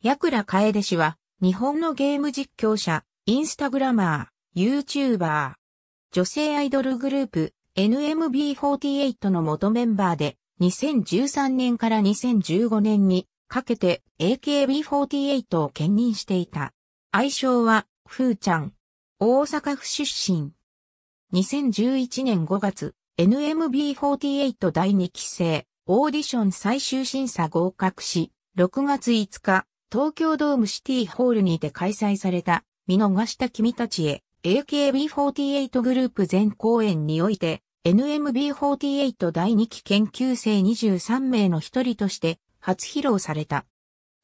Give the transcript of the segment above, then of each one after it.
ヤクラ楓氏は、日本のゲーム実況者、インスタグラマー、YouTuber、女性アイドルグループ、NMB48 の元メンバーで、2013年から2015年にかけて AKB48 を兼任していた。愛称は、ふーちゃん。大阪府出身。2011年5月、NMB48 第2期生、オーディション最終審査合格し、6月5日、東京ドームシティホールにて開催された、見逃した君たちへ、AKB48 グループ全公演において、NMB48 第2期研究生23名の一人として初披露された。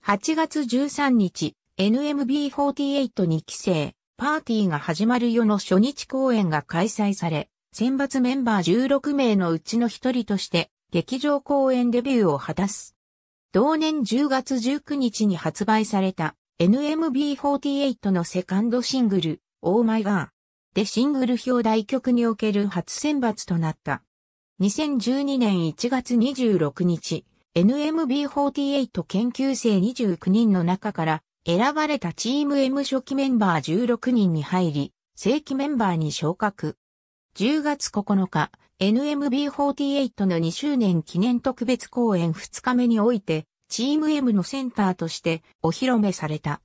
8月13日、NMB48 2期生、パーティーが始まる夜の初日公演が開催され、選抜メンバー16名のうちの一人として、劇場公演デビューを果たす。同年10月19日に発売された NMB48 のセカンドシングル Oh My God でシングル表題曲における初選抜となった。2012年1月26日、NMB48 研究生29人の中から選ばれたチーム M 初期メンバー16人に入り、正規メンバーに昇格。10月9日、NMB48 の2周年記念特別公演2日目において、チーム M のセンターとしてお披露目された。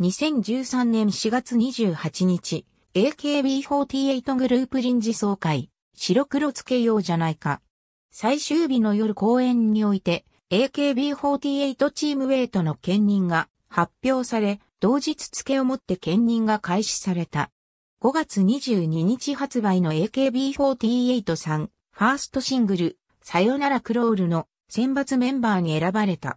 2013年4月28日、AKB48 グループ臨時総会、白黒つけようじゃないか。最終日の夜公演において、AKB48 チームウェイトの兼任が発表され、同日付をもって兼任が開始された。5月22日発売の AKB48 さん、ファーストシングル、さよならクロールの選抜メンバーに選ばれた。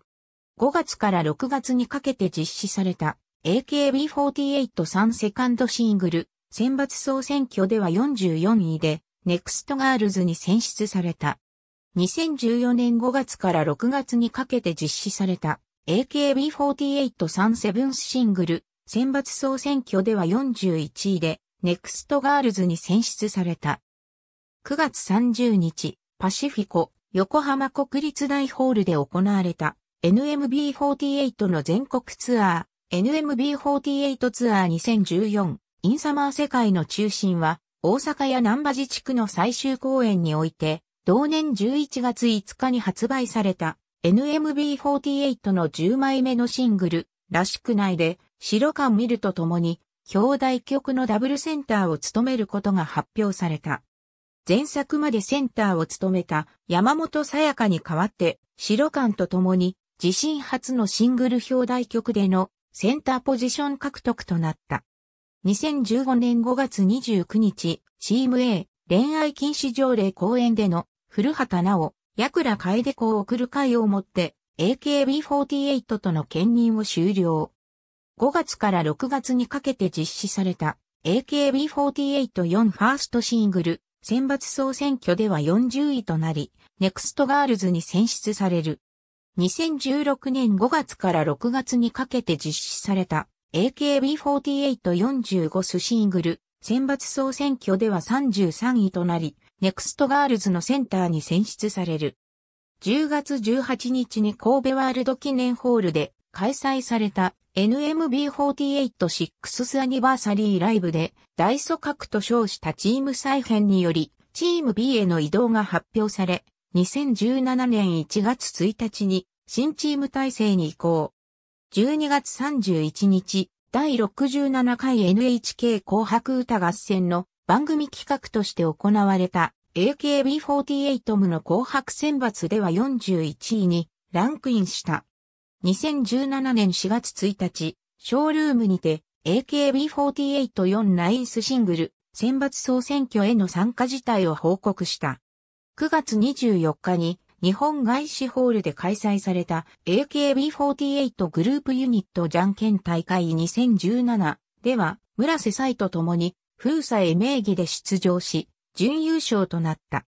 5月から6月にかけて実施された AKB48 さんセカンドシングル、選抜総選挙では44位で、ネクストガールズに選出された。2014年5月から6月にかけて実施された AKB48 さんセブンスシングル、選抜総選挙では41位で、ネクストガールズに選出された。9月30日、パシフィコ、横浜国立大ホールで行われた NMB48 の全国ツアー、NMB48 ツアー2014、インサマー世界の中心は、大阪や南波自治区の最終公演において、同年11月5日に発売された NMB48 の10枚目のシングル、らしくないで、白感見るとともに表題局のダブルセンターを務めることが発表された。前作までセンターを務めた山本さやかに代わって、白間と共に自身初のシングル表題曲でのセンターポジション獲得となった。2015年5月29日、チーム A 恋愛禁止条例公演での古畑奈矢倉楓子を送る会をもって AKB48 との兼任を終了。5月から6月にかけて実施された AKB484 ファーストシングル選抜総選挙では40位となり、ネクストガールズに選出される。2016年5月から6月にかけて実施された AKB4845 スシングル選抜総選挙では33位となり、ネクストガールズのセンターに選出される。10月18日に神戸ワールド記念ホールで開催された NMB48 6th アニバーサリーライブで大祖格と称したチーム再編によりチーム B への移動が発表され2017年1月1日に新チーム体制に移行。12月31日第67回 NHK 紅白歌合戦の番組企画として行われた AKB48 部の紅白選抜では41位にランクインした。2017年4月1日、ショールームにて AKB484 ナインスシングル選抜総選挙への参加自体を報告した。9月24日に日本外資ホールで開催された AKB48 グループユニットじゃんけん大会2017では村瀬斎と共に封鎖へ名義で出場し、準優勝となった。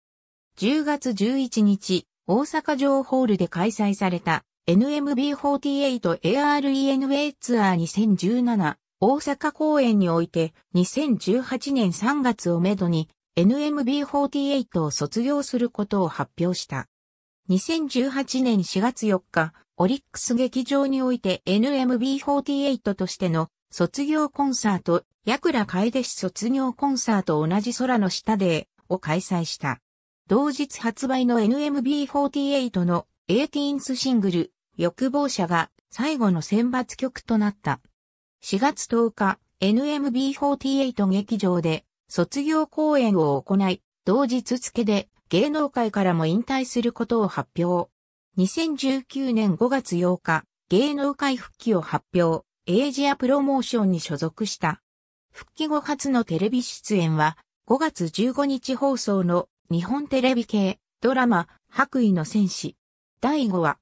10月11日、大阪城ホールで開催された NMB48ARENA ツアー2017大阪公演において2018年3月をめどに NMB48 を卒業することを発表した。2018年4月4日、オリックス劇場において NMB48 としての卒業コンサート、ヤクラカエデ氏卒業コンサート同じ空の下でを開催した。同日発売の NMB48 の 18th シングル、欲望者が最後の選抜曲となった。4月10日、NMB48 劇場で卒業公演を行い、同日付で芸能界からも引退することを発表。2019年5月8日、芸能界復帰を発表、エイジアプロモーションに所属した。復帰後初のテレビ出演は、5月15日放送の日本テレビ系ドラマ、白衣の戦士。第5話。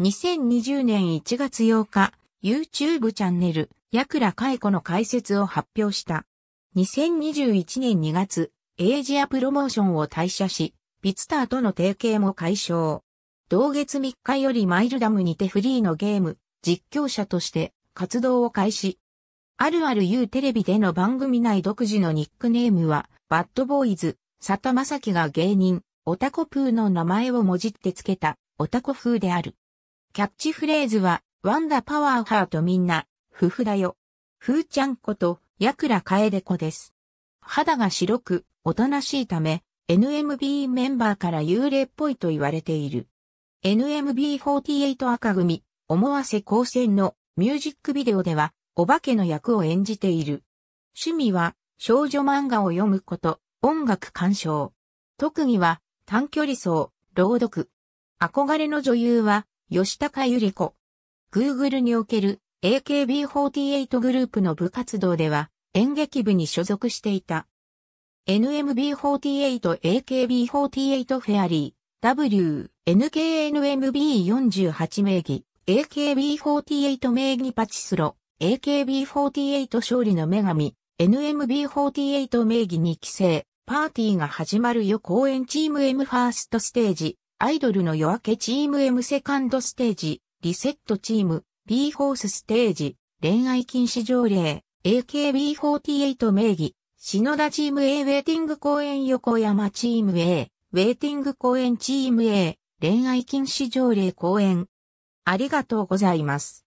2020年1月8日、YouTube チャンネル、ヤクラカエコの解説を発表した。2021年2月、エイジアプロモーションを退社し、ビツターとの提携も解消。同月3日よりマイルダムにてフリーのゲーム、実況者として活動を開始。あるある U テレビでの番組内独自のニックネームは、バッドボーイズ、佐田正樹が芸人、オタコプーの名前をもじってつけた、オタコ風である。キャッチフレーズは、ワンダパワーハートみんな、夫婦だよ。ふーちゃんこと、ヤクラカエデコです。肌が白く、おとなしいため、NMB メンバーから幽霊っぽいと言われている。NMB48 赤組、思わせ光線のミュージックビデオでは、お化けの役を演じている。趣味は、少女漫画を読むこと、音楽鑑賞。特技は、短距離走、朗読。憧れの女優は、吉高由里子。Google における AKB48 グループの部活動では演劇部に所属していた。NMB48AKB48 フェアリー W NKNMB48 名義 AKB48 名義パチスロ AKB48 勝利の女神 NMB48 名義に帰省、パーティーが始まるよ公演チーム M ファーストステージアイドルの夜明けチーム M セカンドステージ、リセットチーム、B ホースステージ、恋愛禁止条例、AKB48 名義、篠田チーム A ウェイティング公演横山チーム A、ウェイティング公演チーム A、恋愛禁止条例公演。ありがとうございます。